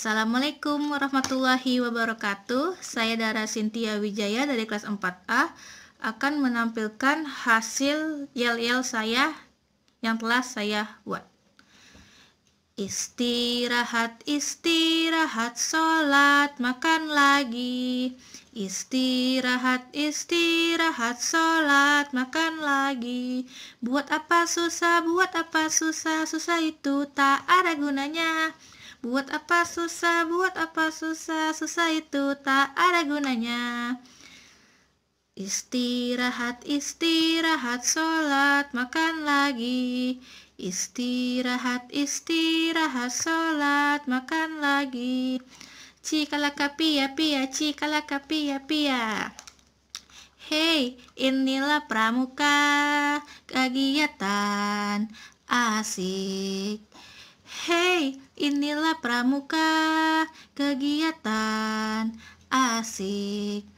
Assalamualaikum warahmatullahi wabarakatuh. Saya Dara Sintia Wijaya dari kelas 4A akan menampilkan hasil yel-yel saya yang telah saya buat. Istirahat, istirahat, sholat, makan lagi. Istirahat, istirahat, sholat, makan lagi. Buat apa susah, buat apa susah, susah itu tak ada gunanya. Buat apa susah, buat apa susah, susah itu tak ada gunanya. Istirahat, istirahat, sholat, makan lagi. Istirahat, istirahat, sholat, makan lagi. Cikalaka pia pia, cikalaka pia pia. Hei, inilah pramuka kegiatan asik. Hey, inilah pramuka kegiatan asik.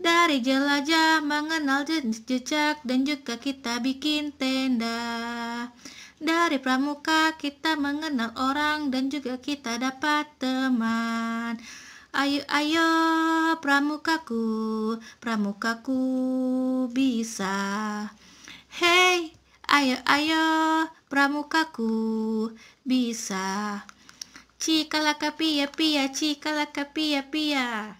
Dari jelajah mengenal jejak dan juga kita bikin tenda. Dari pramuka kita mengenal orang dan juga kita dapat teman. Ayo ayo pramukaku, pramukaku bisa. Hey, ayo ayo pramukaku bisa cikalaka pia pia cikalaka pia pia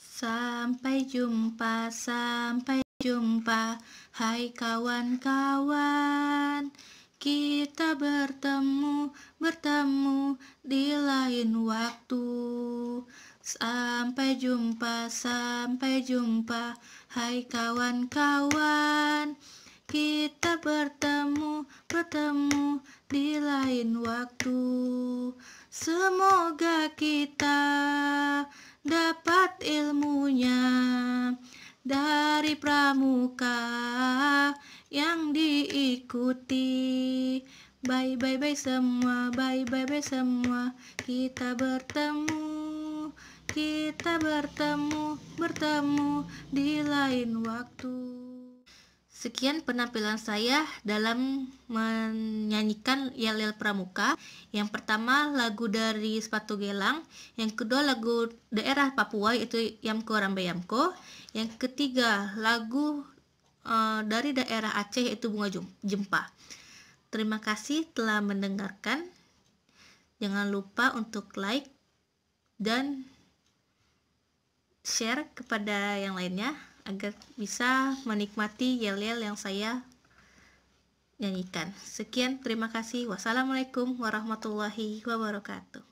sampai jumpa sampai jumpa hai kawan-kawan kita bertemu bertemu di lain waktu sampai jumpa sampai jumpa hai kawan-kawan kita bertemu bertemu di lain waktu. Semoga kita dapat ilmunya dari pramuka yang diikuti. Bye bye bye semua, bye bye bye semua. Kita bertemu, kita bertemu, bertemu di lain waktu. Sekian penampilan saya dalam menyanyikan yel Pramuka. Yang pertama lagu dari Sepatu Gelang, yang kedua lagu daerah Papua yaitu Yamko Rambe Yamko, yang ketiga lagu uh, dari daerah Aceh yaitu Bunga Jempa. Terima kasih telah mendengarkan. Jangan lupa untuk like dan share kepada yang lainnya agar bisa menikmati yel-yel yang saya nyanyikan. Sekian, terima kasih. Wassalamualaikum warahmatullahi wabarakatuh.